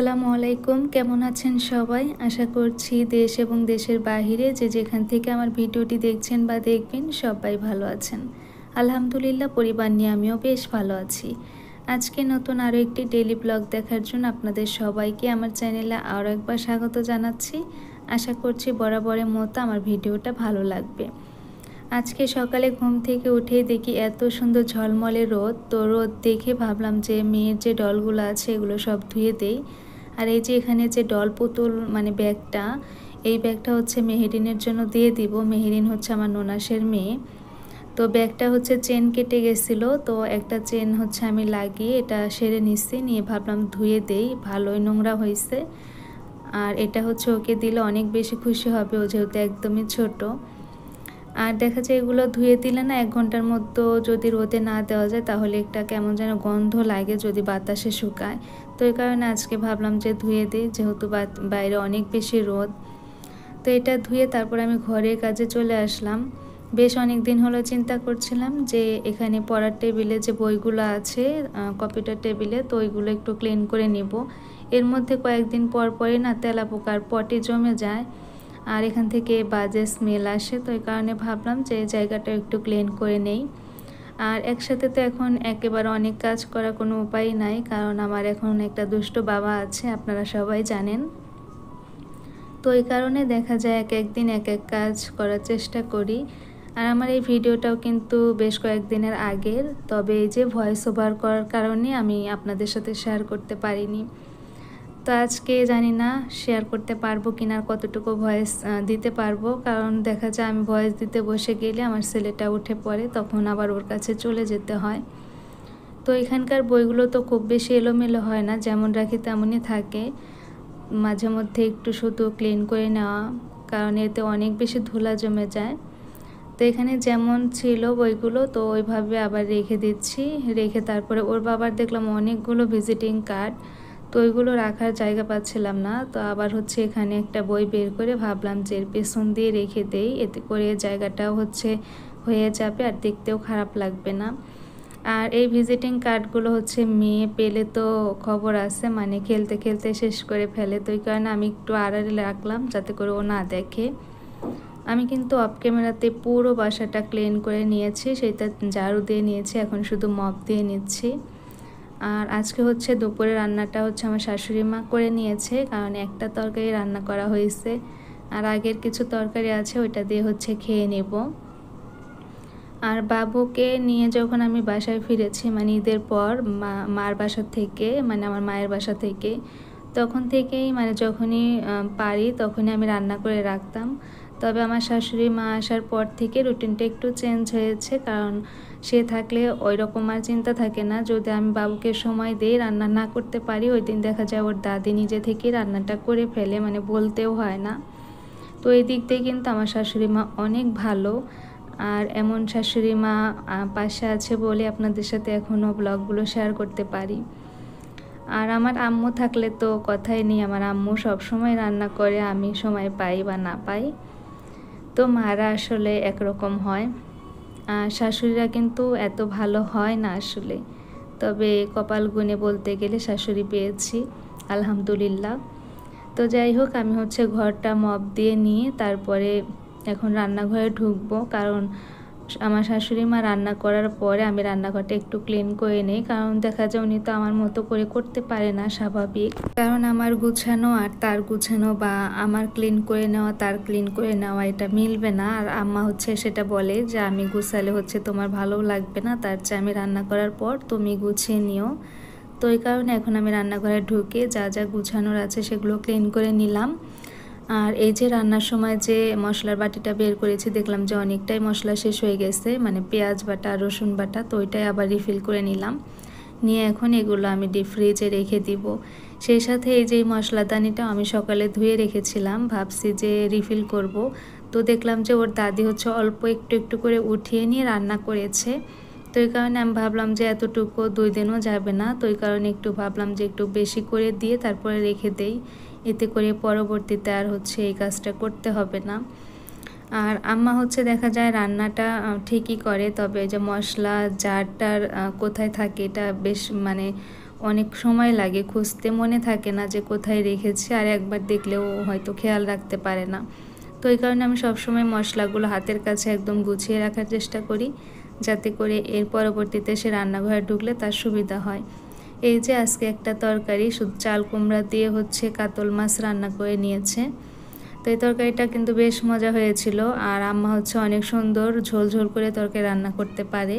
আসসালামু আলাইকুম কেমন আছেন সবাই আশা করছি দেশ এবং দেশের বাহিরে যে যেখান থেকে আমার ভিডিওটি দেখছেন বা দেখবেন সবাই ভালো আছেন আলহামদুলিল্লাহ পরিবার নিয়ে আমিও বেশ ভালো আছি আজকে নতুন আরও একটি ডেলি ব্লগ দেখার জন্য আপনাদের সবাইকে আমার চ্যানেলে আরও একবার স্বাগত জানাচ্ছি আশা করছি বরাবরের মতো আমার ভিডিওটা ভালো লাগবে আজকে সকালে ঘুম থেকে উঠে দেখি এত সুন্দর ঝলমলে রোদ তো রোদ দেখে ভাবলাম যে মেয়ের যে ডলগুলো আছে এগুলো সব ধুয়ে দেয় আর এই যে এখানে যে ডল পুতুল মানে ব্যাগটা এই ব্যাগটা হচ্ছে মেহেরিনের জন্য দিয়ে দিব মেহেরিন হচ্ছে আমার নোনাসের মেয়ে তো ব্যাগটা হচ্ছে চেন কেটে গেছিলো তো একটা চেন হচ্ছে আমি লাগিয়ে এটা সেরে নিচ্ছি নিয়ে ভাবলাম ধুয়ে দেই ভালোই নোংরা হয়েছে আর এটা হচ্ছে ওকে দিলে অনেক বেশি খুশি হবে ও যেহেতু একদমই ছোটো আর দেখা যায় এগুলো ধুয়ে দিলে না এক ঘন্টার মতো যদি রোদে না দেওয়া যায় তাহলে একটা কেমন যেন গন্ধ লাগে যদি বাতাসে শুকায় তো এই কারণে আজকে ভাবলাম যে ধুয়ে দিই যেহেতু বাইরে অনেক বেশি রোদ তো এটা ধুয়ে তারপর আমি ঘরের কাজে চলে আসলাম বেশ অনেক দিন হলো চিন্তা করছিলাম যে এখানে পড়ার টেবিলে যে বইগুলো আছে কম্পিউটার টেবিলে তো ওইগুলো একটু ক্লিন করে নিব এর মধ্যে কয়েকদিন পর পরই না তেলাপোকার পটি জমে যায় আর এখান থেকে বাজে স্মেল আসে তো এই কারণে ভাবলাম যে জায়গাটা একটু ক্লিন করে নেই আর একসাথে তো এখন একেবারে অনেক কাজ করা কোনো উপায় নাই কারণ আমার এখন একটা দুষ্ট বাবা আছে আপনারা সবাই জানেন তো এই কারণে দেখা যায় এক একদিন এক এক কাজ করার চেষ্টা করি আর আমার এই ভিডিওটাও কিন্তু বেশ কয়েকদিনের আগের তবে এই যে ভয়েস ওভার করার কারণে আমি আপনাদের সাথে শেয়ার করতে পারিনি তো আজকে জানি না শেয়ার করতে পারবো কিনা কতটুকু ভয়েস দিতে পারবো কারণ দেখা যায় আমি ভয়েস দিতে বসে গেলে আমার ছেলেটা উঠে পড়ে তখন আবার ওর কাছে চলে যেতে হয় তো এখানকার বইগুলো তো খুব বেশি এলোমেলো হয় না যেমন রাখি তেমনই থাকে মাঝে মধ্যে একটু শুধু ক্লিন করে নেওয়া কারণ এতে অনেক বেশি ধুলা জমে যায় তো এখানে যেমন ছিল বইগুলো তো ওইভাবে আবার রেখে দিচ্ছি রেখে তারপরে ওর বাবার দেখলাম অনেকগুলো ভিজিটিং কার্ড তো ওইগুলো রাখার জায়গা পাচ্ছিলাম না তো আবার হচ্ছে এখানে একটা বই বের করে ভাবলাম যে এর পেছন দিয়ে রেখে দেই এতে করে জায়গাটাও হচ্ছে হয়ে যাবে আর দেখতেও খারাপ লাগবে না আর এই ভিজিটিং কার্ডগুলো হচ্ছে মেয়ে পেলে তো খবর আছে মানে খেলতে খেলতে শেষ করে ফেলে তো ওই কারণে আমি একটু আড়ালে রাখলাম যাতে করে ও না দেখে আমি কিন্তু অফ ক্যামেরাতে পুরো বাসাটা ক্লিন করে নিয়েছি সেটা ঝাড়ু দিয়ে নিয়েছি এখন শুধু মপ দিয়ে নিচ্ছি আর আজকে হচ্ছে দুপুরে রান্নাটা হচ্ছে আমার শাশুড়ি মা করে নিয়েছে কারণ একটা তরকারি রান্না করা হয়েছে আর আগের কিছু তরকারি আছে ওইটা দিয়ে হচ্ছে খেয়ে নেব আর বাবুকে নিয়ে যখন আমি বাসায় ফিরেছি মানে ঈদের পর মা মার বাসা থেকে মানে আমার মায়ের বাসা থেকে তখন থেকেই মানে যখনই পারি তখনই আমি রান্না করে রাখতাম তবে আমার শাশুড়ি মা আসার পর থেকে রুটিনটা একটু চেঞ্জ হয়েছে কারণ সে থাকলে ওই রকম আর চিন্তা থাকে না যদি আমি বাবুকে সময় দিয়ে রান্না না করতে পারি ওই দিন দেখা যায় ওর দাদি নিজে থেকে রান্নাটা করে ফেলে মানে বলতেও হয় না তো এই দিক দিয়ে কিন্তু আমার শাশুড়ি মা অনেক ভালো আর এমন শাশুড়ি মা পাশে আছে বলে আপনাদের সাথে এখনও ব্লগগুলো শেয়ার করতে পারি আর আমার আম্মু থাকলে তো কথাই নেই আমার আম্মু সবসময় রান্না করে আমি সময় পাই বা না পাই তো মারা আসলে একরকম হয় শাশুড়িরা কিন্তু এত ভালো হয় না আসলে তবে কপাল গুনে বলতে গেলে শাশুড়ি পেয়েছি আলহামদুলিল্লাহ তো যাই হোক আমি হচ্ছে ঘরটা মপ দিয়ে নিয়ে তারপরে এখন রান্নাঘরে ঢুকবো কারণ আমার শাশুড়ি মা রান্না করার পরে আমি রান্নাঘরটা একটু ক্লিন করে নিই কারণ দেখা যায় উনি তো আমার মতো করে করতে পারে না স্বাভাবিক কারণ আমার গুছানো আর তার গুছানো বা আমার ক্লিন করে নেওয়া তার ক্লিন করে নেওয়া এটা মিলবে না আর আম্মা হচ্ছে সেটা বলে যে আমি গুছালে হচ্ছে তোমার ভালো লাগবে না তার চেয়ে আমি রান্না করার পর তুমি গুছিয়ে নিও তো এই কারণে এখন আমি রান্নাঘরে ঢুকে যা যা গুছানোর আছে সেগুলো ক্লিন করে নিলাম আর এই যে রান্নার সময় যে মশলার বাটিটা বের করেছি দেখলাম যে অনেকটাই মশলা শেষ হয়ে গেছে মানে পেঁয়াজ বাটা রসুন বাটা তো ওইটাই আবার রিফিল করে নিলাম নিয়ে এখন এগুলো আমি ডিপ ফ্রিজে রেখে দিব সেই সাথে এই যে মশলাদানিটা আমি সকালে ধুয়ে রেখেছিলাম ভাবছি যে রিফিল করব তো দেখলাম যে ওর দাদি হচ্ছে অল্প একটু একটু করে উঠিয়ে নিয়ে রান্না করেছে তো এই কারণে আমি ভাবলাম যে এতটুকু দুই দিনও যাবে না তো এই কারণে একটু ভাবলাম যে একটু বেশি করে দিয়ে তারপরে রেখে দেই এতে করে পরবর্তীতে আর হচ্ছে এই কাজটা করতে হবে না আর আম্মা হচ্ছে দেখা যায় রান্নাটা ঠিকই করে তবে যে মশলা জারটার কোথায় থাকে এটা বেশ মানে অনেক সময় লাগে খুঁজতে মনে থাকে না যে কোথায় রেখেছি আর একবার দেখলেও হয়তো খেয়াল রাখতে পারে না তো এই কারণে আমি সবসময় মশলাগুলো হাতের কাছে একদম গুছিয়ে রাখার চেষ্টা করি যাতে করে এর পরবর্তীতে সে রান্নাঘরে ঢুকলে তার সুবিধা হয় এই যে আজকে একটা তরকারি শুধু চাল কুমড়া দিয়ে হচ্ছে কাতল মাছ রান্না করে নিয়েছে তো এই তরকারিটা কিন্তু বেশ মজা হয়েছিল আর আম্মা হচ্ছে অনেক সুন্দর ঝোল ঝোল করে তরকারি রান্না করতে পারে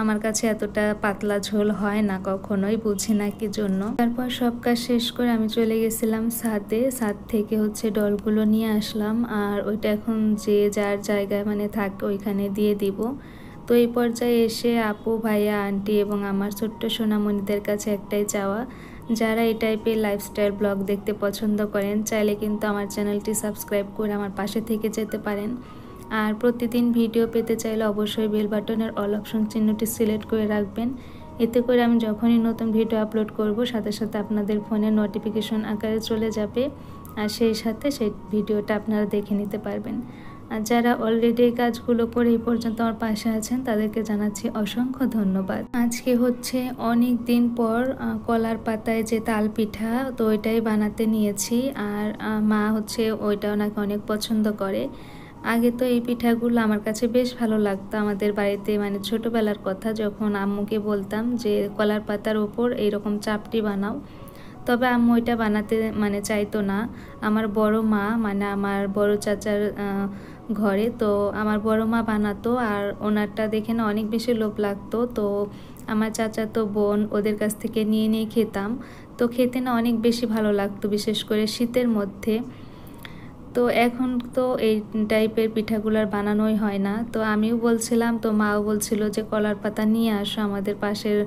আমার কাছে এতটা পাতলা ঝোল হয় না কখনোই বুঝি না কি জন্য তারপর সব কাজ শেষ করে আমি চলে গেছিলাম সাথে সাদ থেকে হচ্ছে ডলগুলো নিয়ে আসলাম আর ওইটা এখন যে যার জায়গায় মানে থাকে ওইখানে দিয়ে দিব তো এই পর্যায়ে এসে আপু ভাইয়া আন্টি এবং আমার ছোট্ট সোনামণিদের কাছে একটাই চাওয়া যারা এই টাইপের লাইফস্টাইল ব্লগ দেখতে পছন্দ করেন চাইলে কিন্তু আমার চ্যানেলটি সাবস্ক্রাইব করে আমার পাশে থেকে যেতে পারেন আর প্রতিদিন ভিডিও পেতে চাইলে অবশ্যই বেল বাটনের অল অপশন চিহ্নটি সিলেক্ট করে রাখবেন এতে করে আমি যখনই নতুন ভিডিও আপলোড করব সাথে সাথে আপনাদের ফোনে নোটিফিকেশন আকারে চলে যাবে আর সেই সাথে সেই ভিডিওটা আপনারা দেখে নিতে পারবেন আর যারা অলরেডি এই কাজগুলো করে এই পর্যন্ত আমার পাশে আছেন তাদেরকে জানাচ্ছি অসংখ্য ধন্যবাদ আজকে হচ্ছে অনেক দিন পর কলার পাতায় যে তাল পিঠা তো ওইটাই বানাতে নিয়েছি আর মা হচ্ছে ওইটা ওনাকে অনেক পছন্দ করে আগে তো এই পিঠাগুলো আমার কাছে বেশ ভালো লাগতো আমাদের বাড়িতে মানে ছোটোবেলার কথা যখন আম্মুকে বলতাম যে কলার পাতার ওপর এইরকম চাপটি বানাও তবে আম্মু ওইটা বানাতে মানে চাইতো না আমার বড় মা মানে আমার বড় চাচার ঘরে তো আমার বড় মা বানাতো আর ওনারটা দেখে না অনেক বেশি লোভ লাগতো তো আমার চাচা তো বোন ওদের কাছ থেকে নিয়ে নিয়ে খেতাম তো খেতে না অনেক বেশি ভালো লাগতো বিশেষ করে শীতের মধ্যে তো এখন তো এই টাইপের পিঠাগুলার বানানোই হয় না তো আমিও বলছিলাম তো মাও বলছিল যে কলার পাতা নিয়ে আসো আমাদের পাশের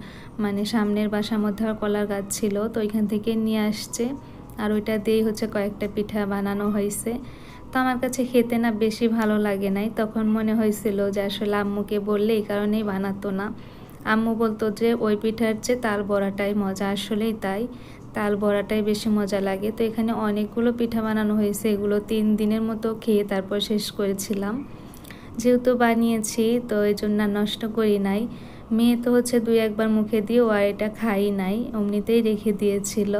মানে সামনের বাসার মধ্যে কলার গাছ ছিল তো ওইখান থেকে নিয়ে আসছে আর ওইটা দিয়েই হচ্ছে কয়েকটা পিঠা বানানো হয়েছে তো আমার কাছে খেতে না বেশি ভালো লাগে নাই তখন মনে হয়েছিল যে আসলে আম্মুকে বললে এই কারণেই বানাতো না আম্মু বলতো যে ওই পিঠার চেয়ে তাল বড়াটাই মজা আসলেই তাই তাল বড়াটাই বেশি মজা লাগে তো এখানে অনেকগুলো পিঠা বানানো হয়েছে এগুলো তিন দিনের মতো খেয়ে তারপর শেষ করেছিলাম যেহেতু বানিয়েছি তো এই জন্য নষ্ট করি নাই মেয়ে তো হচ্ছে দুই একবার মুখে দিয়ে ও আর এটা খাই নাই অমনিতেই রেখে দিয়েছিল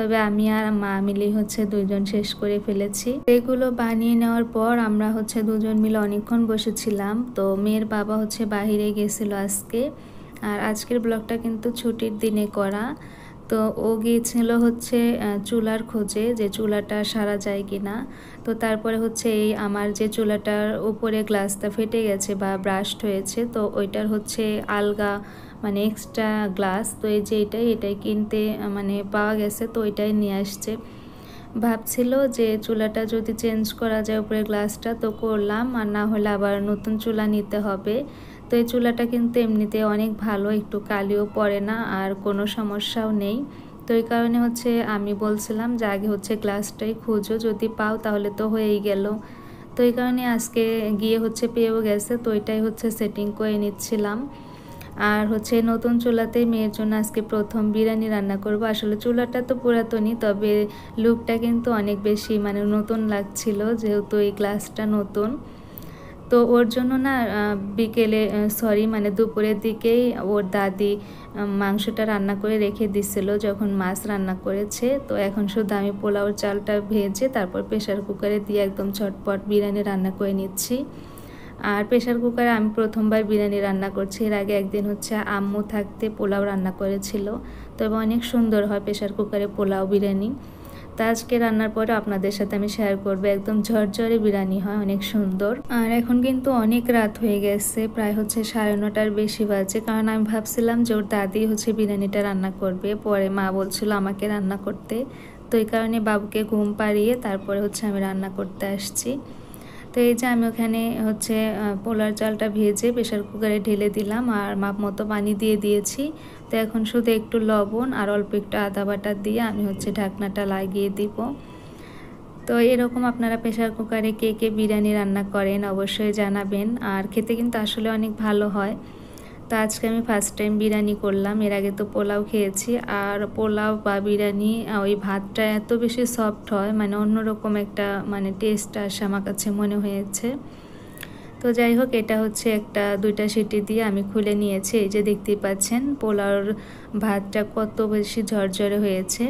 তবে আমি আর মা মিলে হচ্ছে দুইজন শেষ করে ফেলেছি এগুলো বানিয়ে নেওয়ার পর আমরা হচ্ছে দুজন মিলে অনেকক্ষণ বসেছিলাম তো মেয়ের বাবা হচ্ছে বাহিরে গেছিল আজকে আর আজকের ব্লগটা কিন্তু ছুটির দিনে করা তো ও গিয়েছিল হচ্ছে চুলার খোঁজে যে চুলাটা সারা যায় কি না তো তারপরে হচ্ছে এই আমার যে চুলাটার উপরে গ্লাসটা ফেটে গেছে বা ব্রাস্ট হয়েছে তো ওইটার হচ্ছে আলগা মানে এক্সট্রা গ্লাস তো এই যে এটাই এটাই কিনতে মানে পাওয়া গেছে তো এটাই নিয়ে আসছে ভাবছিল যে চুলাটা যদি চেঞ্জ করা যায় উপরে গ্লাসটা তো করলাম আর না হলে আবার নতুন চুলা নিতে হবে তো এই চুলাটা কিন্তু এমনিতে অনেক ভালো একটু কালিও পড়ে না আর কোনো সমস্যাও নেই তো এই কারণে হচ্ছে আমি বলছিলাম যে আগে হচ্ছে গ্লাসটাই খুঁজো যদি পাও তাহলে তো হয়েই গেল তো এই কারণে আজকে গিয়ে হচ্ছে পেয়েও গেছে তো এটাই হচ্ছে সেটিং করে নিচ্ছিলাম আর হচ্ছে নতুন চুলাতে মেয়ের জন্য আজকে প্রথম বিরিয়ানি রান্না করব আসলে চুলাটা তো পুরাতনই তবে লুকটা কিন্তু অনেক বেশি মানে নতুন লাগছিল যেহেতু এই গ্লাসটা নতুন তো ওর জন্য না বিকেলে সরি মানে দুপুরের দিকেই ওর দাদি মাংসটা রান্না করে রেখে দিছিল যখন মাছ রান্না করেছে তো এখন শুধু আমি পোলাওর চালটা ভেজে তারপর প্রেশার কুকারে দিয়ে একদম ঝটপট বিরিয়ানি রান্না করে নিচ্ছি আর প্রেশার কুকারে আমি প্রথমবার বিরিয়ানি রান্না করছি এর আগে একদিন হচ্ছে আম্মু থাকতে পোলাও রান্না করেছিল তবে অনেক সুন্দর হয় প্রেশার কুকারে পোলাও বিরিয়ানি তা আজকে রান্নার পরে আপনাদের সাথে আমি শেয়ার করবো একদম ঝরঝরে বিরিয়ানি হয় অনেক সুন্দর আর এখন কিন্তু অনেক রাত হয়ে গেছে প্রায় হচ্ছে সাড়ে নটার বেশি বাজে কারণ আমি ভাবছিলাম যে ওর দাদি হচ্ছে বিরিয়ানিটা রান্না করবে পরে মা বলছিল আমাকে রান্না করতে তো এই কারণে বাবুকে ঘুম পাড়িয়ে তারপরে হচ্ছে আমি রান্না করতে আসছি তো এই যে আমি ওখানে হচ্ছে পোলার চালটা ভেজে প্রেশার কুকারে ঢেলে দিলাম আর মাপ মতো পানি দিয়ে দিয়েছি তো এখন শুধু একটু লবণ আর অল্প একটু আদা বাটা দিয়ে আমি হচ্ছে ঢাকনাটা লাগিয়ে দিব তো এরকম আপনারা প্রেশার কুকারে কে কে বিরিয়ানি রান্না করেন অবশ্যই জানাবেন আর খেতে কিন্তু আসলে অনেক ভালো হয় তো আজকে আমি ফার্স্ট টাইম বিরিয়ানি করলাম এর আগে তো পোলাও খেয়েছি আর পোলাও বা বিরিয়ানি ওই ভাতটা এত বেশি সফট হয় মানে অন্যরকম একটা মানে টেস্ট আসে আমার কাছে মনে হয়েছে তো যাই হোক এটা হচ্ছে একটা দুইটা সিটি দিয়ে আমি খুলে নিয়েছি এই যে দেখতেই পাচ্ছেন পোলাওর ভাতটা কত বেশি ঝরঝরে হয়েছে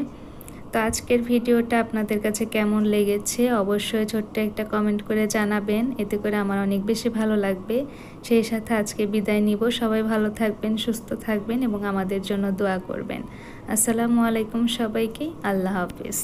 তো আজকের ভিডিওটা আপনাদের কাছে কেমন লেগেছে অবশ্যই ছোট্ট একটা কমেন্ট করে জানাবেন এতে করে আমার অনেক বেশি ভালো লাগবে সেই সাথে আজকে বিদায় নিব সবাই ভালো থাকবেন সুস্থ থাকবেন এবং আমাদের জন্য দোয়া করবেন আসসালামু আলাইকুম সবাইকে আল্লাহ হাফিজ